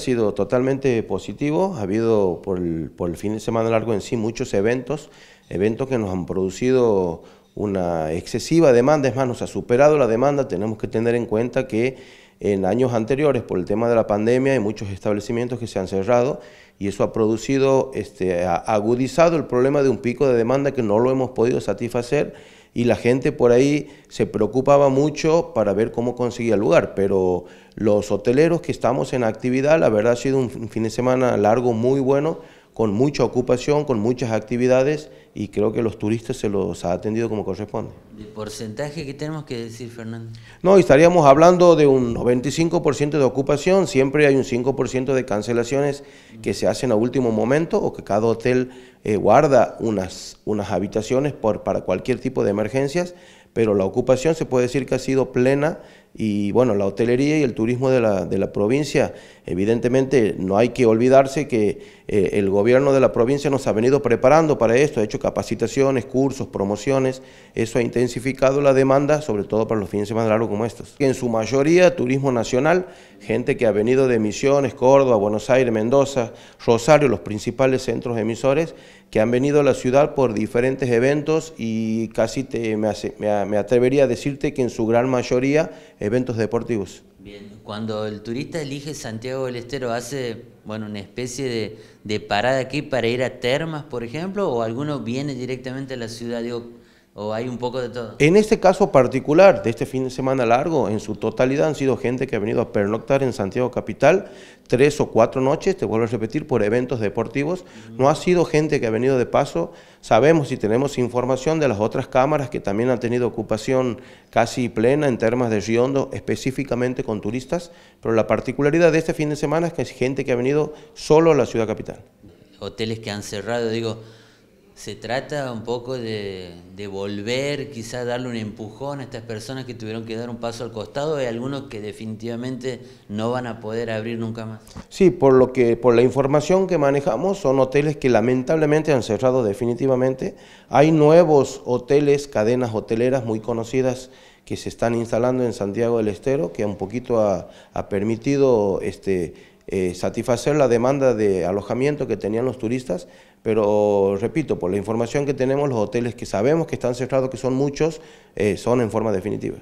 Ha sido totalmente positivo, ha habido por el, por el fin de semana largo en sí muchos eventos, eventos que nos han producido una excesiva demanda, es más, nos ha superado la demanda, tenemos que tener en cuenta que en años anteriores por el tema de la pandemia hay muchos establecimientos que se han cerrado y eso ha producido, este, ha agudizado el problema de un pico de demanda que no lo hemos podido satisfacer y la gente por ahí se preocupaba mucho para ver cómo conseguía el lugar, pero los hoteleros que estamos en actividad, la verdad ha sido un fin de semana largo muy bueno, con mucha ocupación, con muchas actividades y creo que los turistas se los ha atendido como corresponde. ¿De porcentaje que tenemos que decir, Fernando? No, estaríamos hablando de un 95% de ocupación, siempre hay un 5% de cancelaciones que se hacen a último momento o que cada hotel eh, guarda unas, unas habitaciones por, para cualquier tipo de emergencias, pero la ocupación se puede decir que ha sido plena y bueno, la hotelería y el turismo de la, provincia. Evidentemente no hay que olvidarse que eh, el gobierno de la provincia nos ha venido preparando para esto, ha hecho capacitaciones, cursos, promociones, eso ha intensificado la demanda, sobre todo para los fines de semana largos como estos. En su mayoría turismo nacional, gente que ha venido de Misiones, Córdoba, Buenos Aires, Mendoza, Rosario, los principales centros emisores, que han venido a la ciudad por diferentes eventos y casi te, me atrevería a decirte que en su gran mayoría eventos deportivos. Bien, cuando el turista elige Santiago del Estero, ¿hace bueno, una especie de, parada aquí para ir a termas, por ejemplo, o alguno viene directamente a la ciudad? de o hay un poco de todo. En este caso particular, de este fin de semana largo, en su totalidad han sido gente que ha venido a pernoctar en Santiago Capital tres o cuatro noches, te vuelvo a repetir, por eventos deportivos. No ha sido gente que ha venido de paso. Sabemos y tenemos información de las otras cámaras que también han tenido ocupación casi plena en temas de Riondo, específicamente con turistas, pero la particularidad de este fin de semana es que es gente que ha venido solo a la ciudad capital. Hoteles que han cerrado, digo, se trata un poco de, volver, quizás darle un empujón a estas personas que tuvieron que dar un paso al costado y algunos que definitivamente no van a poder abrir nunca más. Sí, por lo que por la información que manejamos son hoteles que lamentablemente han cerrado definitivamente. Hay nuevos hoteles, cadenas hoteleras muy conocidas que se están instalando en Santiago del Estero, que un poquito ha, ha permitido este, eh, satisfacer la demanda de alojamiento que tenían los turistas, pero repito, por la información que tenemos, los hoteles que sabemos que están cerrados, que son muchos, eh, son en forma definitiva.